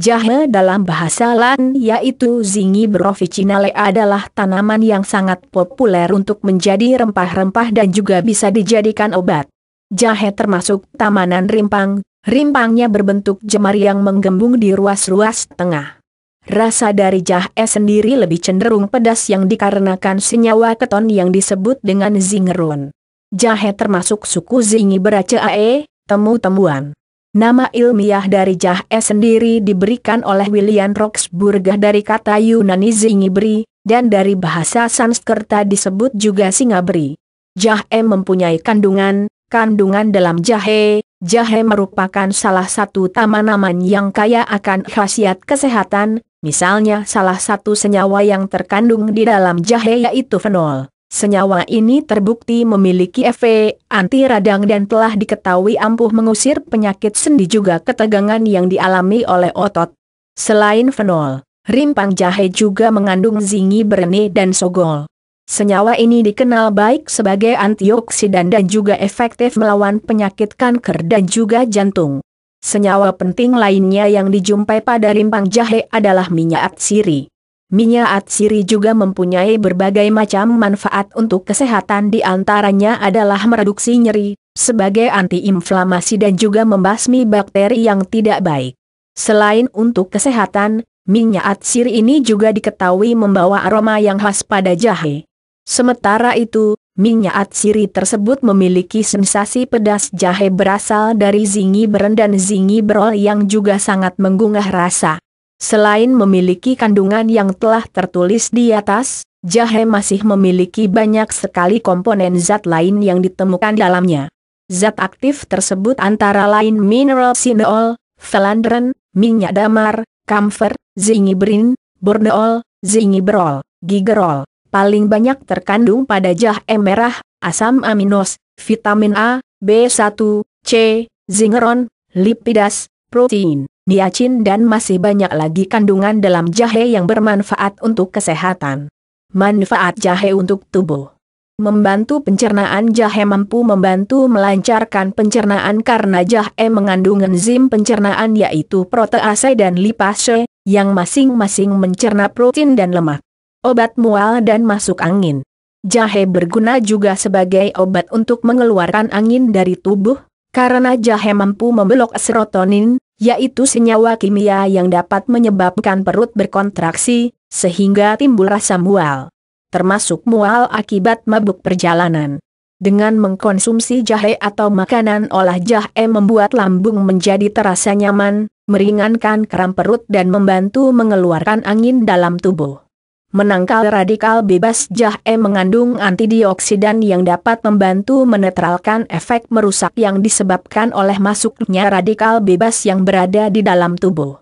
Jahe dalam bahasa Lan yaitu zingi brovicinale adalah tanaman yang sangat populer untuk menjadi rempah-rempah dan juga bisa dijadikan obat. Jahe termasuk tamanan rimpang, rimpangnya berbentuk jemar yang menggembung di ruas-ruas tengah. Rasa dari jahe sendiri lebih cenderung pedas yang dikarenakan senyawa keton yang disebut dengan zingerun. Jahe termasuk suku zingi beraceae, temu-temuan. Nama ilmiah dari jahe sendiri diberikan oleh William Roxburgh dari kata Yunani Zingibri, dan dari bahasa Sanskerta disebut juga Singabri. Jahe mempunyai kandungan, kandungan dalam jahe, jahe merupakan salah satu tanaman yang kaya akan khasiat kesehatan, misalnya salah satu senyawa yang terkandung di dalam jahe yaitu fenol. Senyawa ini terbukti memiliki efek anti radang dan telah diketahui ampuh mengusir penyakit sendi juga ketegangan yang dialami oleh otot. Selain fenol, rimpang jahe juga mengandung zingi berani dan sogol. Senyawa ini dikenal baik sebagai antioksidan dan juga efektif melawan penyakit kanker dan juga jantung. Senyawa penting lainnya yang dijumpai pada rimpang jahe adalah minyak siri. Minyak atsiri juga mempunyai berbagai macam manfaat untuk kesehatan di antaranya adalah mereduksi nyeri, sebagai antiinflamasi dan juga membasmi bakteri yang tidak baik. Selain untuk kesehatan, minyak siri ini juga diketahui membawa aroma yang khas pada jahe. Sementara itu, minyak atsiri tersebut memiliki sensasi pedas jahe berasal dari zingi beren dan zingi berol yang juga sangat menggugah rasa. Selain memiliki kandungan yang telah tertulis di atas, jahe masih memiliki banyak sekali komponen zat lain yang ditemukan dalamnya. Zat aktif tersebut antara lain mineral sineol, felandren, minyak damar, kamfer, zingibrin, borneol, zingiberol, gigerol. Paling banyak terkandung pada jahe merah, asam aminos, vitamin A, B1, C, zingeron, lipidas, protein niacin dan masih banyak lagi kandungan dalam jahe yang bermanfaat untuk kesehatan. Manfaat jahe untuk tubuh Membantu pencernaan jahe mampu membantu melancarkan pencernaan karena jahe mengandung enzim pencernaan yaitu protease dan lipase, yang masing-masing mencerna protein dan lemak. Obat mual dan masuk angin Jahe berguna juga sebagai obat untuk mengeluarkan angin dari tubuh, karena jahe mampu membelok serotonin, yaitu senyawa kimia yang dapat menyebabkan perut berkontraksi, sehingga timbul rasa mual. Termasuk mual akibat mabuk perjalanan. Dengan mengkonsumsi jahe atau makanan olah jahe membuat lambung menjadi terasa nyaman, meringankan kram perut dan membantu mengeluarkan angin dalam tubuh. Menangkal radikal bebas jahe mengandung antioksidan yang dapat membantu menetralkan efek merusak yang disebabkan oleh masuknya radikal bebas yang berada di dalam tubuh.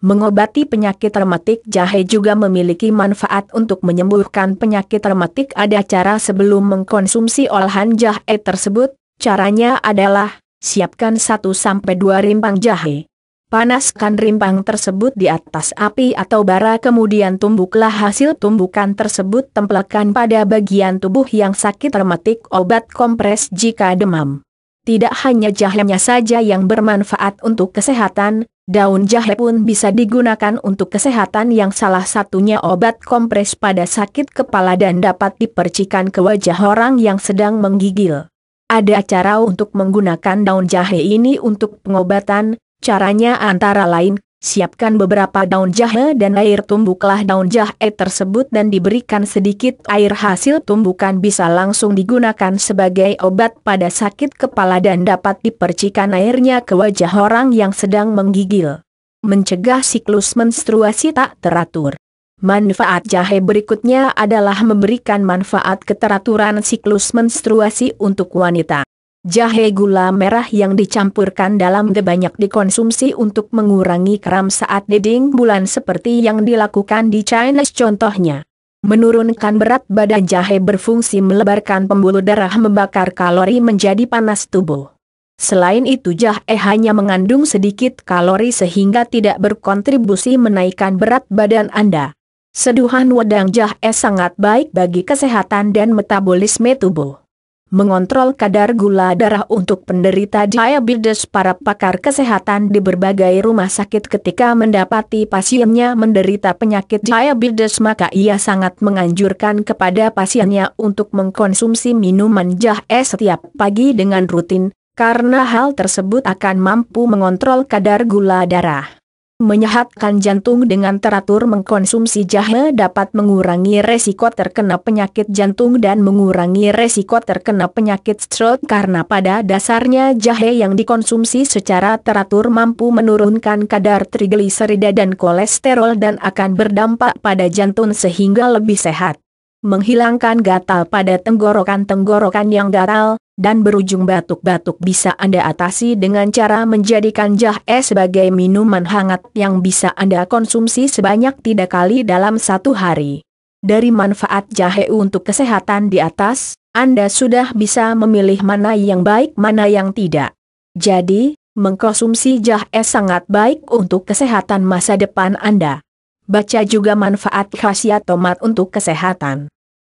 Mengobati penyakit rematik jahe juga memiliki manfaat untuk menyembuhkan penyakit rematik ada cara sebelum mengkonsumsi olahan jahe tersebut, caranya adalah, siapkan 1-2 rimpang jahe. Panaskan rimpang tersebut di atas api atau bara kemudian tumbuklah hasil tumbukan tersebut tempelkan pada bagian tubuh yang sakit rematik obat kompres jika demam. Tidak hanya jahe saja yang bermanfaat untuk kesehatan, daun jahe pun bisa digunakan untuk kesehatan yang salah satunya obat kompres pada sakit kepala dan dapat dipercikan ke wajah orang yang sedang menggigil. Ada cara untuk menggunakan daun jahe ini untuk pengobatan, Caranya antara lain, siapkan beberapa daun jahe dan air tumbuklah daun jahe tersebut dan diberikan sedikit air hasil tumbukan bisa langsung digunakan sebagai obat pada sakit kepala dan dapat dipercikan airnya ke wajah orang yang sedang menggigil. Mencegah siklus menstruasi tak teratur. Manfaat jahe berikutnya adalah memberikan manfaat keteraturan siklus menstruasi untuk wanita. Jahe gula merah yang dicampurkan dalam de banyak dikonsumsi untuk mengurangi kram saat dinding bulan seperti yang dilakukan di Chinese contohnya. Menurunkan berat badan jahe berfungsi melebarkan pembuluh darah membakar kalori menjadi panas tubuh. Selain itu jahe hanya mengandung sedikit kalori sehingga tidak berkontribusi menaikkan berat badan Anda. Seduhan wedang jahe sangat baik bagi kesehatan dan metabolisme tubuh mengontrol kadar gula darah untuk penderita diabetes para pakar kesehatan di berbagai rumah sakit ketika mendapati pasiennya menderita penyakit diabetes maka ia sangat menganjurkan kepada pasiennya untuk mengkonsumsi minuman jahe setiap pagi dengan rutin, karena hal tersebut akan mampu mengontrol kadar gula darah. Menyehatkan jantung dengan teratur mengkonsumsi jahe dapat mengurangi resiko terkena penyakit jantung dan mengurangi resiko terkena penyakit stroke karena pada dasarnya jahe yang dikonsumsi secara teratur mampu menurunkan kadar trigliserida dan kolesterol dan akan berdampak pada jantung sehingga lebih sehat menghilangkan gatal pada tenggorokan-tenggorokan yang gatal, dan berujung batuk-batuk bisa Anda atasi dengan cara menjadikan jahe sebagai minuman hangat yang bisa Anda konsumsi sebanyak tiga kali dalam satu hari. Dari manfaat jahe untuk kesehatan di atas, Anda sudah bisa memilih mana yang baik mana yang tidak. Jadi, mengkonsumsi jahe sangat baik untuk kesehatan masa depan Anda. Baca juga manfaat khasiat tomat untuk kesehatan.